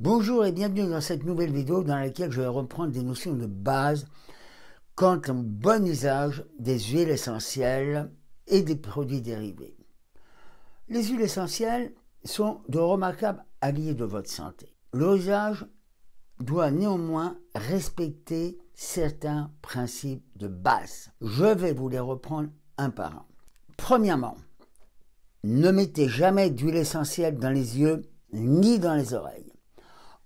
Bonjour et bienvenue dans cette nouvelle vidéo dans laquelle je vais reprendre des notions de base quant au bon usage des huiles essentielles et des produits dérivés. Les huiles essentielles sont de remarquables alliés de votre santé. L'usage doit néanmoins respecter certains principes de base. Je vais vous les reprendre un par un. Premièrement, ne mettez jamais d'huile essentielle dans les yeux ni dans les oreilles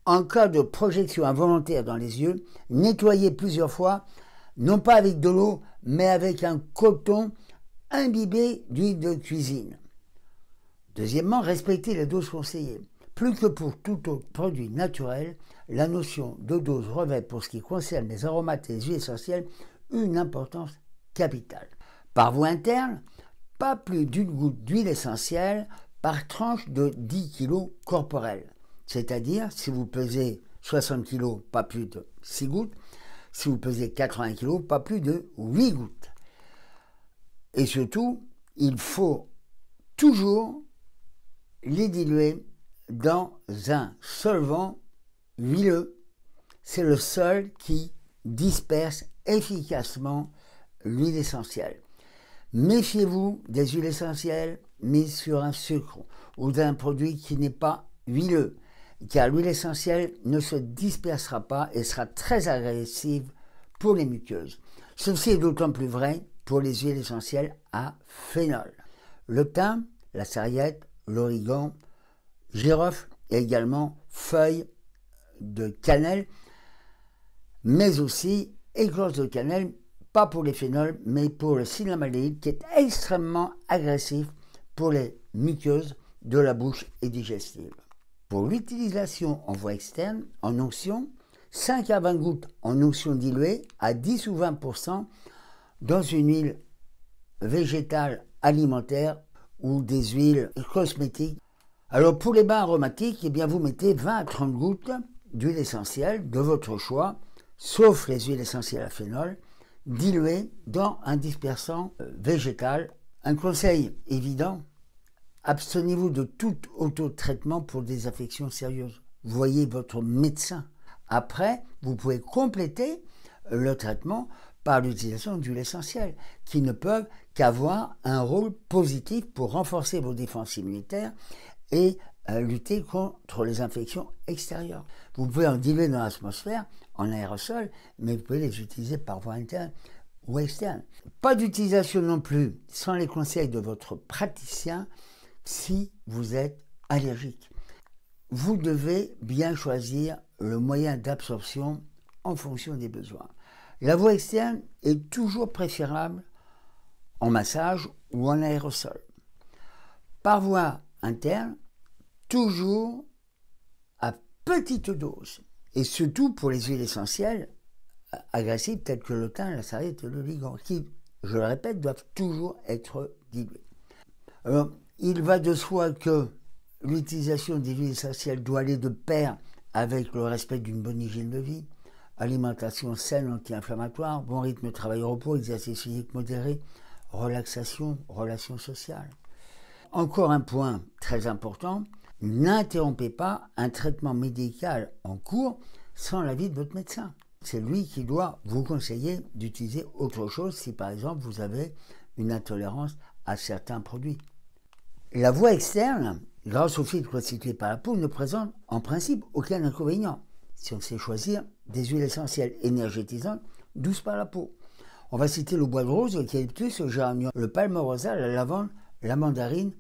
en cas de projection involontaire dans les yeux, nettoyez plusieurs fois, non pas avec de l'eau, mais avec un coton imbibé d'huile de cuisine. Deuxièmement, respectez les doses conseillées. Plus que pour tout autre produit naturel, la notion de dose revêt pour ce qui concerne les aromates et les huiles essentielles une importance capitale. Par voie interne, pas plus d'une goutte d'huile essentielle par tranche de 10 kg corporels. C'est-à-dire, si vous pesez 60 kg, pas plus de 6 gouttes. Si vous pesez 80 kg, pas plus de 8 gouttes. Et surtout, il faut toujours les diluer dans un solvant huileux. C'est le seul qui disperse efficacement l'huile essentielle. Méfiez-vous des huiles essentielles mises sur un sucre ou d'un produit qui n'est pas huileux car l'huile essentielle ne se dispersera pas et sera très agressive pour les muqueuses. Ceci est d'autant plus vrai pour les huiles essentielles à phénol. Le thym, la sarriette, l'origan, girofle et également feuilles de cannelle, mais aussi écorce de cannelle, pas pour les phénols, mais pour le cinnamaldehyde qui est extrêmement agressif pour les muqueuses de la bouche et digestive pour l'utilisation en voie externe, en onction, 5 à 20 gouttes en onction diluée à 10 ou 20 dans une huile végétale alimentaire ou des huiles cosmétiques. Alors pour les bains aromatiques, eh bien vous mettez 20 à 30 gouttes d'huile essentielle de votre choix, sauf les huiles essentielles à phénol, diluées dans un dispersant euh, végétal. Un conseil évident, Abstenez-vous de tout auto-traitement pour des affections sérieuses. Voyez votre médecin. Après, vous pouvez compléter le traitement par l'utilisation d'huiles essentielles, qui ne peuvent qu'avoir un rôle positif pour renforcer vos défenses immunitaires et euh, lutter contre les infections extérieures. Vous pouvez en diluer dans l'atmosphère en aérosol, mais vous pouvez les utiliser par voie interne ou externe. Pas d'utilisation non plus sans les conseils de votre praticien si vous êtes allergique. Vous devez bien choisir le moyen d'absorption en fonction des besoins. La voie externe est toujours préférable en massage ou en aérosol. Par voie interne, toujours à petite dose, et surtout pour les huiles essentielles agressives telles que le thym, la sarriette et le ligand, qui, je le répète, doivent toujours être diluées. Alors, il va de soi que l'utilisation des huiles essentielles doit aller de pair avec le respect d'une bonne hygiène de vie, alimentation saine, anti-inflammatoire, bon rythme de travail repos, exercice physique modéré, relaxation, relations sociales. Encore un point très important, n'interrompez pas un traitement médical en cours sans l'avis de votre médecin. C'est lui qui doit vous conseiller d'utiliser autre chose si par exemple vous avez une intolérance à certains produits. La voie externe, grâce au filtre constitué par la peau, ne présente en principe aucun inconvénient si on sait choisir des huiles essentielles énergétisantes douces par la peau. On va citer le bois de rose, l'eucalyptus, le géranium, le palme rosa, la lavande, la mandarine,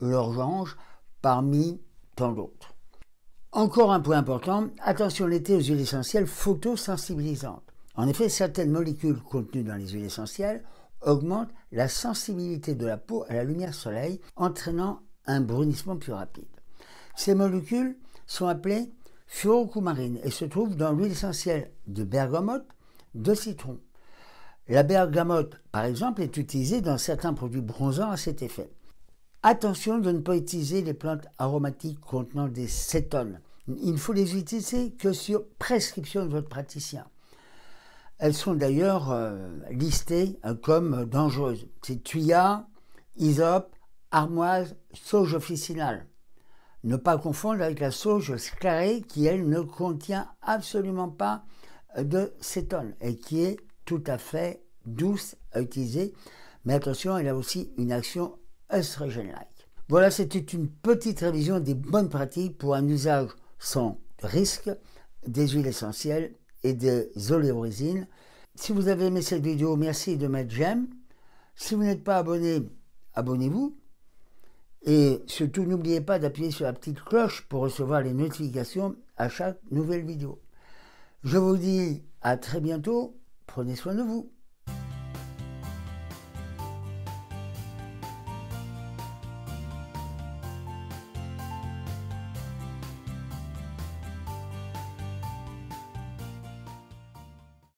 l'orange, parmi tant d'autres. Encore un point important, attention l'été aux huiles essentielles photosensibilisantes. En effet, certaines molécules contenues dans les huiles essentielles augmente la sensibilité de la peau à la lumière soleil, entraînant un brunissement plus rapide. Ces molécules sont appelées furocoumarines et se trouvent dans l'huile essentielle de bergamote, de citron. La bergamote, par exemple, est utilisée dans certains produits bronzants à cet effet. Attention de ne pas utiliser les plantes aromatiques contenant des cétones. Il ne faut les utiliser que sur prescription de votre praticien. Elles sont d'ailleurs euh, listées euh, comme dangereuses. C'est thuya, isope, armoise, sauge officinale. Ne pas confondre avec la sauge sclarée qui, elle, ne contient absolument pas euh, de cétone et qui est tout à fait douce à utiliser. Mais attention, elle a aussi une action estrogène like Voilà, c'était une petite révision des bonnes pratiques pour un usage sans risque des huiles essentielles et des oléorésines. Si vous avez aimé cette vidéo, merci de mettre j'aime. Si vous n'êtes pas abonné, abonnez-vous. Et surtout, n'oubliez pas d'appuyer sur la petite cloche pour recevoir les notifications à chaque nouvelle vidéo. Je vous dis à très bientôt. Prenez soin de vous.